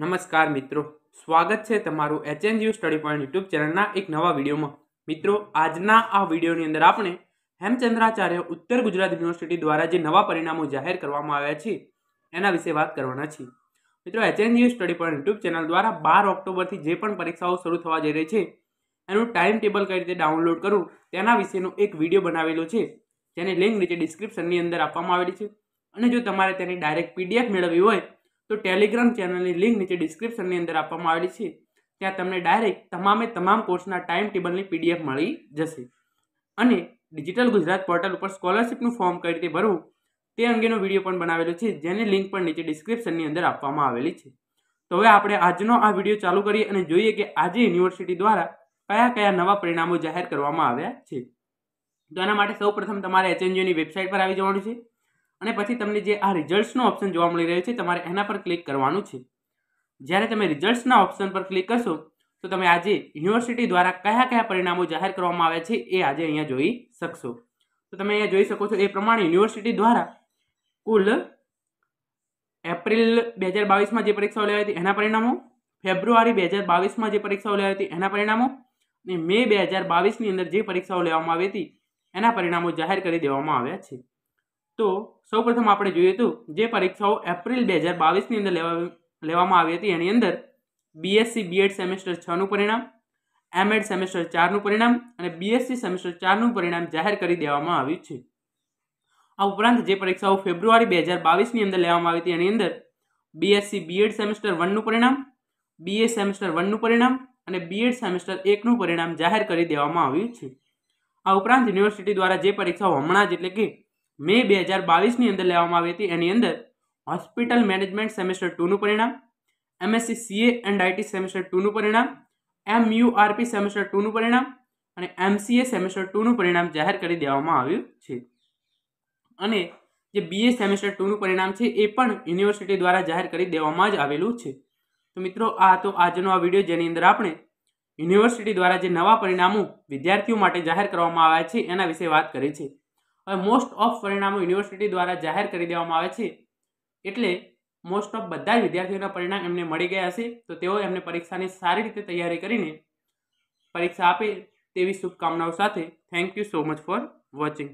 નમસ્કાર મિત્રો સ્વાગત છે તમારું H N G U study point YouTube ચેનલના એક નવા વિડીયોમાં મિત્રો આજના આ વિડીયોની અંદર આપણે હેમચંદ્રાચાર્ય ઉત્તર ગુજરાત યુનિવર્સિટી દ્વારા જે નવા પરિણામો જાહેર કરવામાં આવ્યા છે એના વિશે વાત કરવાના છીએ મિત્રો એચ એન જીવ સ્ટડી પોઈન્ટ યુટ્યુબ ચેનલ દ્વારા બાર ઓક્ટોબરથી જે પણ પરીક્ષાઓ શરૂ થવા જઈ રહી છે એનું ટાઈમ ટેબલ કઈ રીતે ડાઉનલોડ કરવું તેના વિશેનો એક વિડીયો બનાવેલો છે જેની લિંક નીચે ડિસ્ક્રિપ્શનની અંદર આપવામાં આવેલી છે અને જો તમારે તેની ડાયરેક્ટ પીડીએફ મેળવવી હોય તો ટેલિગ્રામ ચેનલની લિંક નીચે ડિસ્ક્રિપ્શનની અંદર આપવામાં આવેલી છે ત્યાં તમને ડાયરેક્ટ તમામે તમામ કોર્સના ટાઈમ ટેબલની પીડીએફ મળી જશે અને ડિજિટલ ગુજરાત પોર્ટલ ઉપર સ્કોલરશિપનું ફોર્મ કઈ રીતે ભરવું તે અંગેનો વિડીયો પણ બનાવેલો છે જેની લિંક પણ નીચે ડિસ્ક્રિપ્શનની અંદર આપવામાં આવેલી છે તો હવે આપણે આજનો આ વિડીયો ચાલુ કરીએ અને જોઈએ કે આજે યુનિવર્સિટી દ્વારા કયા કયા નવા પરિણામો જાહેર કરવામાં આવ્યા છે તો એના માટે સૌપ્રથમ તમારે એચએનજીઓની વેબસાઇટ પર આવી જવાનું છે અને પછી તમને જે આ રિઝલ્ટ્સનો ઓપ્શન જોવા મળી રહ્યો છે તમારે એના પર ક્લિક કરવાનું છે જ્યારે તમે રિઝલ્ટ્સના ઓપ્શન પર ક્લિક કરશો તો તમે આજે યુનિવર્સિટી દ્વારા કયા કયા પરિણામો જાહેર કરવામાં આવ્યા છે એ આજે અહીંયા જોઈ શકશો તો તમે અહીંયા જોઈ શકો છો એ પ્રમાણે યુનિવર્સિટી દ્વારા કુલ એપ્રિલ બે હજાર બાવીસમાં જે પરીક્ષાઓ લેવાઈ હતી એના પરિણામો ફેબ્રુઆરી બે હજાર બાવીસમાં જે પરીક્ષાઓ લેવાઈ હતી એના પરિણામો અને મે બે હજાર બાવીસની અંદર જે પરીક્ષાઓ લેવામાં આવી હતી એના પરિણામો જાહેર કરી દેવામાં આવ્યા છે તો સૌપ્રથમ આપણે જોઈએ તો જે પરીક્ષાઓ એપ્રિલ બે હજાર બાવીસની અંદર લેવા લેવામાં આવી હતી એની અંદર બીએસસી બીએડ સેમેસ્ટર છનું પરિણામ એમએડ સેમેસ્ટર ચારનું પરિણામ અને બીએસસી સેમેસ્ટર ચારનું પરિણામ જાહેર કરી દેવામાં આવ્યું છે આ ઉપરાંત જે પરીક્ષાઓ ફેબ્રુઆરી બે હજાર બાવીસની અંદર લેવામાં આવી હતી એની અંદર બીએસસી બીએડ સેમેસ્ટર વનનું પરિણામ બીએ સેમેસ્ટર વનનું પરિણામ અને બીએડ સેમેસ્ટર એકનું પરિણામ જાહેર કરી દેવામાં આવ્યું છે આ ઉપરાંત યુનિવર્સિટી દ્વારા જે પરીક્ષાઓ હમણાં જ એટલે કે મે બે હજાર બાવીસની અંદર લેવામાં આવી હતી એની અંદર હોસ્પિટલ મેનેજમેન્ટ સેમેસ્ટર ટુનું પરિણામ M S C C A and I T semester ટુનું પરિણામ એમ એમયુઆરપી સેમેસ્ટર ટુનું પરિણામ અને એમસીએ સેમેસ્ટર ટુનું પરિણામ જાહેર કરી દેવામાં આવ્યું છે અને જે બીએ સેમેસ્ટર ટુનું પરિણામ છે એ પણ યુનિવર્સિટી દ્વારા જાહેર કરી દેવામાં જ આવેલું છે તો મિત્રો આ તો આજનો આ વિડીયો જેની અંદર આપણે યુનિવર્સિટી દ્વારા જે નવા પરિણામો વિદ્યાર્થીઓ માટે જાહેર કરવામાં આવ્યા છે એના વિશે વાત કરી છે હવે મોસ્ટ ઓફ પરિણામો યુનિવર્સિટી દ્વારા જાહેર કરી દેવામાં આવે છે એટલે મોસ્ટ ઓફ બધા જ વિદ્યાર્થીઓના પરિણામ એમને મળી ગયા હશે તો તેઓ એમને પરીક્ષાની સારી રીતે તૈયારી કરીને પરીક્ષા આપે તેવી શુભકામનાઓ સાથે thank you so much for watching